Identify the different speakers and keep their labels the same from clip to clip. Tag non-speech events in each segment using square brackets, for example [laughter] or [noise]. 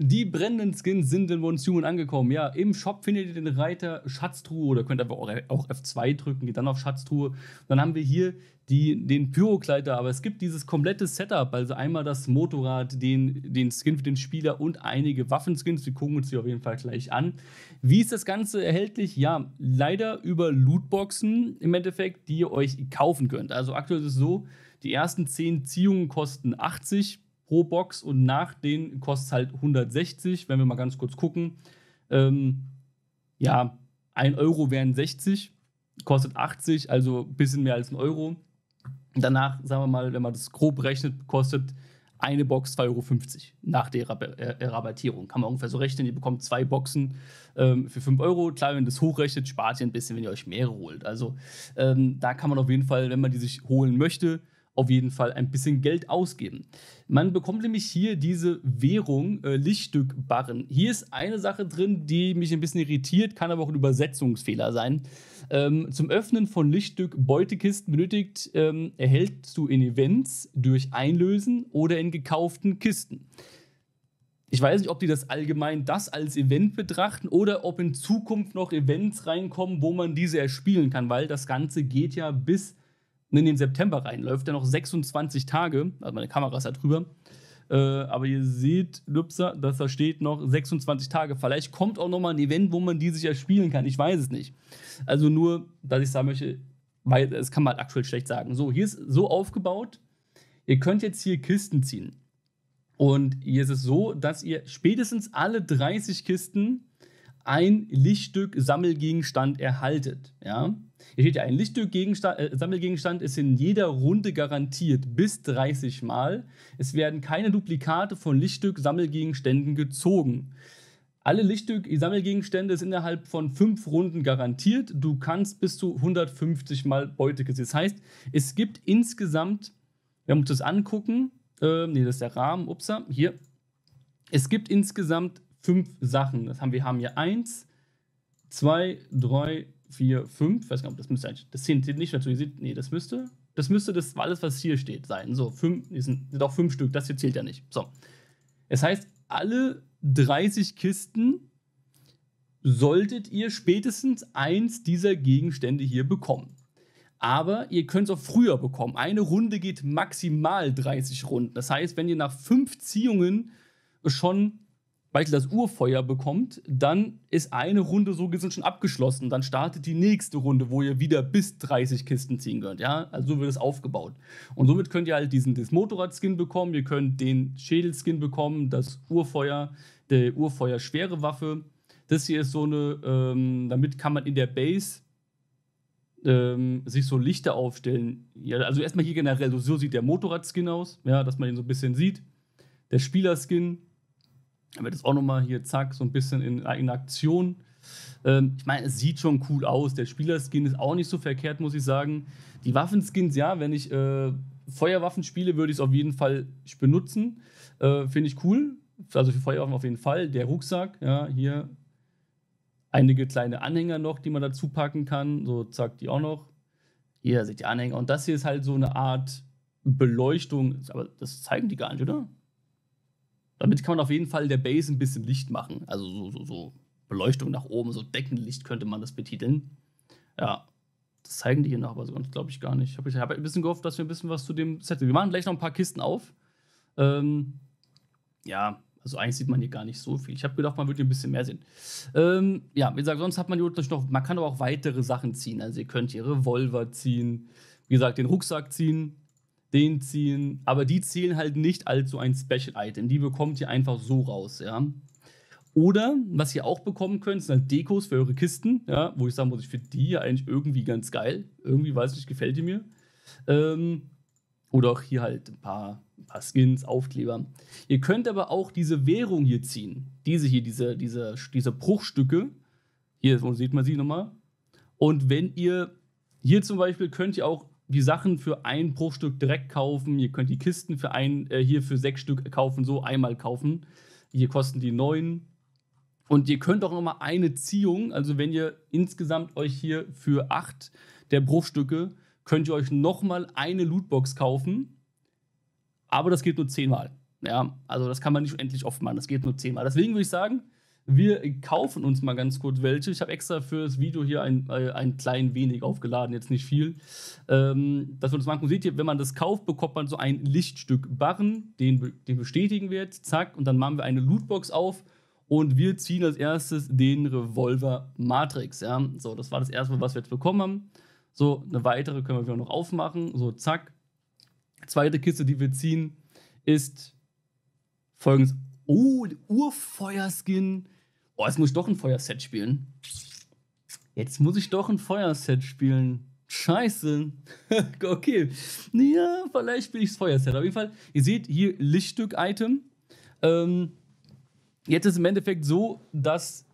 Speaker 1: Die brennenden Skins sind in Once Human angekommen. Ja, im Shop findet ihr den Reiter Schatztruhe oder könnt einfach auch F2 drücken, geht dann auf Schatztruhe. Dann haben wir hier die, den Pyrokleiter, aber es gibt dieses komplette Setup, also einmal das Motorrad, den, den Skin für den Spieler und einige Waffenskins. Wir gucken uns die auf jeden Fall gleich an. Wie ist das Ganze erhältlich? Ja, leider über Lootboxen im Endeffekt, die ihr euch kaufen könnt. Also aktuell ist es so, die ersten 10 Ziehungen kosten 80 pro Box und nach denen kostet es halt 160, wenn wir mal ganz kurz gucken. Ähm, ja, 1 Euro wären 60, kostet 80, also ein bisschen mehr als ein Euro. Danach, sagen wir mal, wenn man das grob rechnet, kostet eine Box 2,50 Euro nach der äh, Rabattierung. Kann man ungefähr so rechnen, ihr bekommt zwei Boxen ähm, für 5 Euro. Klar, wenn ihr das hochrechnet, spart ihr ein bisschen, wenn ihr euch mehrere holt. Also ähm, da kann man auf jeden Fall, wenn man die sich holen möchte, auf jeden Fall ein bisschen Geld ausgeben. Man bekommt nämlich hier diese Währung, äh, Lichtstückbarren. Hier ist eine Sache drin, die mich ein bisschen irritiert, kann aber auch ein Übersetzungsfehler sein. Ähm, zum Öffnen von Lichtstück Beutekisten benötigt, ähm, erhältst du in Events durch Einlösen oder in gekauften Kisten. Ich weiß nicht, ob die das allgemein das als Event betrachten oder ob in Zukunft noch Events reinkommen, wo man diese erspielen kann, weil das Ganze geht ja bis in den September reinläuft, der noch 26 Tage, also meine Kamera ist da drüber, äh, aber ihr seht, Lübser, dass da steht noch 26 Tage. Vielleicht kommt auch nochmal ein Event, wo man die sich erspielen kann. Ich weiß es nicht. Also nur, dass ich sagen möchte, weil es kann man halt aktuell schlecht sagen. So, hier ist so aufgebaut, ihr könnt jetzt hier Kisten ziehen. Und hier ist es so, dass ihr spätestens alle 30 Kisten ein Lichtstück Sammelgegenstand erhaltet. Ja? Hier steht ja, ein Lichtstück-Sammelgegenstand äh, Sammelgegenstand ist in jeder Runde garantiert bis 30 Mal. Es werden keine Duplikate von Lichtstück-Sammelgegenständen gezogen. Alle Lichtstück-Sammelgegenstände äh, sind innerhalb von fünf Runden garantiert. Du kannst bis zu 150 Mal Beute geziehen. Das heißt, es gibt insgesamt, wir wir uns das angucken, äh, nee, das ist der Rahmen, ups, hier. Es gibt insgesamt fünf Sachen. Das haben wir haben hier eins, zwei, drei, vier, fünf. Ich weiß gar nicht, das müsste eigentlich. Das zählt nicht dazu. Ihr seht, nee, das müsste. Das müsste das alles, was hier steht, sein. So, fünf, hier sind, sind auch fünf Stück. Das hier zählt ja nicht. So. Es das heißt, alle 30 Kisten solltet ihr spätestens eins dieser Gegenstände hier bekommen. Aber ihr könnt es auch früher bekommen. Eine Runde geht maximal 30 Runden. Das heißt, wenn ihr nach fünf Ziehungen schon Michael das Urfeuer bekommt, dann ist eine Runde so gesehen schon abgeschlossen. Dann startet die nächste Runde, wo ihr wieder bis 30 Kisten ziehen könnt. Ja, also so wird es aufgebaut. Und somit könnt ihr halt diesen das Motorrad-Skin bekommen, ihr könnt den Schädel-Skin bekommen, das Urfeuer, der Urfeuer-schwere Waffe. Das hier ist so eine, ähm, damit kann man in der Base ähm, sich so Lichter aufstellen. Ja, also erstmal hier generell, so, sieht der Motorrad-Skin aus, ja, dass man ihn so ein bisschen sieht. Der Spieler-Skin, wird es auch nochmal hier, zack, so ein bisschen in, äh, in Aktion. Ähm, ich meine, es sieht schon cool aus. Der Spielerskin ist auch nicht so verkehrt, muss ich sagen. Die Waffenskins, ja, wenn ich äh, Feuerwaffen spiele, würde ich es auf jeden Fall benutzen. Äh, Finde ich cool. Also für Feuerwaffen auf jeden Fall. Der Rucksack, ja, hier einige kleine Anhänger noch, die man dazu packen kann. So, zack, die auch noch. Hier seht ihr Anhänger. Und das hier ist halt so eine Art Beleuchtung. Aber das zeigen die gar nicht, oder? Damit kann man auf jeden Fall der Base ein bisschen Licht machen. Also so, so, so Beleuchtung nach oben, so Deckenlicht könnte man das betiteln. Ja, das zeigen die hier noch, aber so ganz glaube ich gar nicht. Ich habe ein bisschen gehofft, dass wir ein bisschen was zu dem Set. Wir machen gleich noch ein paar Kisten auf. Ähm, ja, also eigentlich sieht man hier gar nicht so viel. Ich habe gedacht, man würde hier ein bisschen mehr sehen. Ähm, ja, wie gesagt, sonst hat man hier natürlich noch, man kann aber auch weitere Sachen ziehen. Also ihr könnt hier Revolver ziehen, wie gesagt, den Rucksack ziehen den ziehen, aber die zählen halt nicht als so ein Special-Item. Die bekommt ihr einfach so raus, ja. Oder was ihr auch bekommen könnt, sind halt Dekos für eure Kisten, ja, wo ich sagen muss, ich finde die ja eigentlich irgendwie ganz geil. Irgendwie weiß ich gefällt die mir. Ähm, oder auch hier halt ein paar, ein paar Skins, Aufkleber. Ihr könnt aber auch diese Währung hier ziehen. Diese hier, diese, diese, diese Bruchstücke. Hier sieht man sie nochmal. Und wenn ihr, hier zum Beispiel, könnt ihr auch die Sachen für ein Bruchstück direkt kaufen. Ihr könnt die Kisten für ein, äh, hier für sechs Stück kaufen, so einmal kaufen. Hier kosten die neun. Und ihr könnt auch nochmal eine Ziehung, also wenn ihr insgesamt euch hier für acht der Bruchstücke, könnt ihr euch nochmal eine Lootbox kaufen. Aber das geht nur zehnmal. Ja, also das kann man nicht endlich oft machen. Das geht nur zehnmal. Deswegen würde ich sagen, wir kaufen uns mal ganz kurz welche. Ich habe extra für das Video hier ein, äh, ein klein wenig aufgeladen, jetzt nicht viel. Ähm, dass man das machen seht ihr, wenn man das kauft, bekommt man so ein Lichtstück Barren, den, den bestätigen wir jetzt, zack, und dann machen wir eine Lootbox auf und wir ziehen als erstes den Revolver Matrix. Ja? So, das war das erste, was wir jetzt bekommen haben. So, eine weitere können wir noch aufmachen. So, zack. Zweite Kiste, die wir ziehen, ist folgendes. Oh, Urfeuerskin Oh, jetzt muss ich doch ein Feuerset spielen. Jetzt muss ich doch ein Feuerset spielen. Scheiße. [laughs] okay. Ja, vielleicht spiele ich das Feuerset. Auf jeden Fall, ihr seht hier Lichtstück-Item. Ähm, jetzt ist im Endeffekt so, dass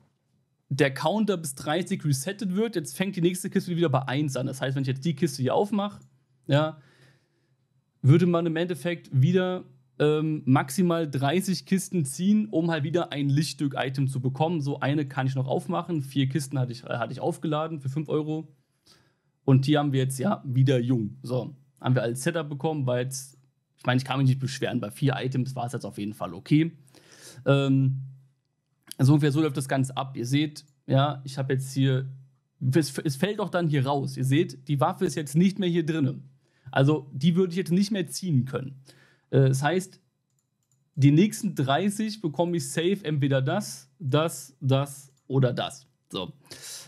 Speaker 1: der Counter bis 30 resettet wird. Jetzt fängt die nächste Kiste wieder bei 1 an. Das heißt, wenn ich jetzt die Kiste hier aufmache, ja, würde man im Endeffekt wieder ähm, maximal 30 Kisten ziehen, um halt wieder ein Lichtstück-Item zu bekommen. So eine kann ich noch aufmachen. Vier Kisten hatte ich, äh, hatte ich aufgeladen für 5 Euro. Und die haben wir jetzt ja wieder jung. So, haben wir als Setup bekommen, weil jetzt, ich meine, ich kann mich nicht beschweren, bei vier Items war es jetzt auf jeden Fall okay. Ähm, also ungefähr so läuft das Ganze ab. Ihr seht, ja, ich habe jetzt hier, es, es fällt auch dann hier raus. Ihr seht, die Waffe ist jetzt nicht mehr hier drin. Also die würde ich jetzt nicht mehr ziehen können. Äh, das heißt, die nächsten 30 bekomme ich safe entweder das, das, das oder das. So.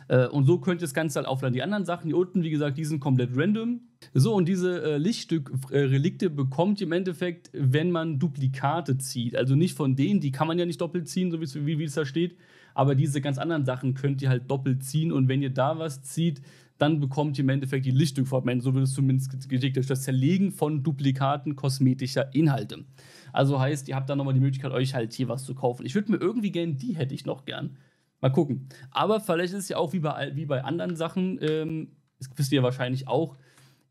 Speaker 1: Äh, und so könnt ihr das Ganze halt aufladen. Die anderen Sachen hier unten, wie gesagt, die sind komplett random. So, und diese äh, Lichtstück-Relikte äh, bekommt ihr im Endeffekt, wenn man Duplikate zieht. Also nicht von denen, die kann man ja nicht doppelt ziehen, so wie es da steht. Aber diese ganz anderen Sachen könnt ihr halt doppelt ziehen. Und wenn ihr da was zieht, dann bekommt ihr im Endeffekt die Lichtstückformen. So wird es zumindest geschickt durch das Zerlegen von Duplikaten kosmetischer Inhalte. Also heißt, ihr habt dann nochmal die Möglichkeit, euch halt hier was zu kaufen. Ich würde mir irgendwie gern, die hätte ich noch gern. Mal gucken. Aber vielleicht ist es ja auch wie bei, wie bei anderen Sachen, ähm, das wisst ihr ja wahrscheinlich auch,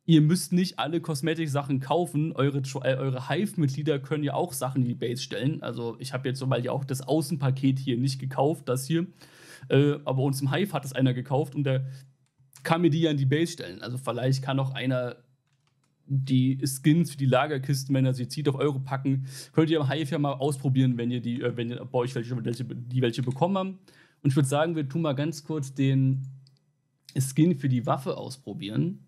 Speaker 1: ihr müsst nicht alle Kosmetik-Sachen kaufen. Eure, äh, eure Hive-Mitglieder können ja auch Sachen in die Base stellen. Also ich habe jetzt zum ja auch das Außenpaket hier nicht gekauft, das hier. Äh, aber uns im Hive hat es einer gekauft und der kann mir die ja in die Base stellen. Also vielleicht kann auch einer die Skins für die Lagerkisten, wenn er sie zieht, auf eure packen. Könnt ihr im Hive ja mal ausprobieren, wenn ihr die, äh, wenn ihr bei euch welche, welche, die welche bekommen habt. Und ich würde sagen, wir tun mal ganz kurz den Skin für die Waffe ausprobieren.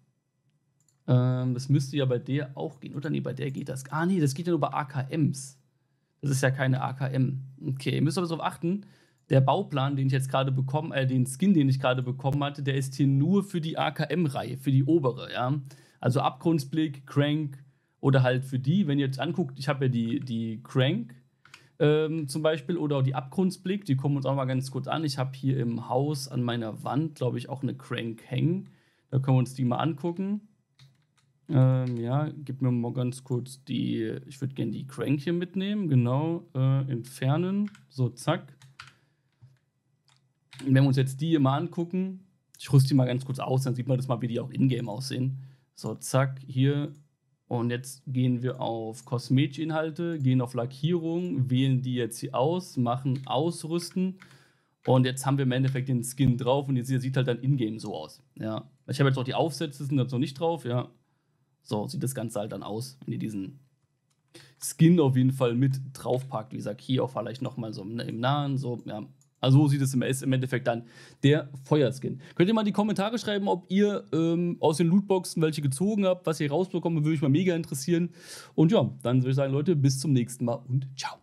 Speaker 1: Ähm, das müsste ja bei der auch gehen. Oder nee, bei der geht das. Ah, nee, das geht ja nur bei AKMs. Das ist ja keine AKM. Okay, ihr müsst aber darauf achten, der Bauplan, den ich jetzt gerade bekommen, äh, den Skin, den ich gerade bekommen hatte, der ist hier nur für die AKM-Reihe, für die obere, ja. Also Abgrundsblick, Crank oder halt für die, wenn ihr jetzt anguckt, ich habe ja die, die Crank, ähm, zum Beispiel oder auch die Abgrundsblick, die kommen uns auch mal ganz kurz an. Ich habe hier im Haus an meiner Wand, glaube ich, auch eine Crank hängen. Da können wir uns die mal angucken. Ähm, ja, gib mir mal ganz kurz die, ich würde gerne die Crank hier mitnehmen, genau, äh, entfernen, so zack. Wenn wir uns jetzt die hier mal angucken, ich rüste die mal ganz kurz aus, dann sieht man das mal, wie die auch in-game aussehen. So, zack, hier und jetzt gehen wir auf Kosmetikinhalte, gehen auf Lackierung, wählen die jetzt hier aus, machen Ausrüsten. Und jetzt haben wir im Endeffekt den Skin drauf und jetzt sieht halt dann in-game so aus. Ja. Also ich habe jetzt auch die Aufsätze, sind jetzt noch nicht drauf, ja. So sieht das Ganze halt dann aus, wenn ihr diesen Skin auf jeden Fall mit draufpackt. Wie gesagt, hier auch vielleicht nochmal so im Nahen, so, ja, also so sieht es im, im Endeffekt dann der Feuerskin. Könnt ihr mal in die Kommentare schreiben, ob ihr ähm, aus den Lootboxen welche gezogen habt, was ihr rausbekommen, würde mich mal mega interessieren. Und ja, dann würde ich sagen, Leute, bis zum nächsten Mal und ciao.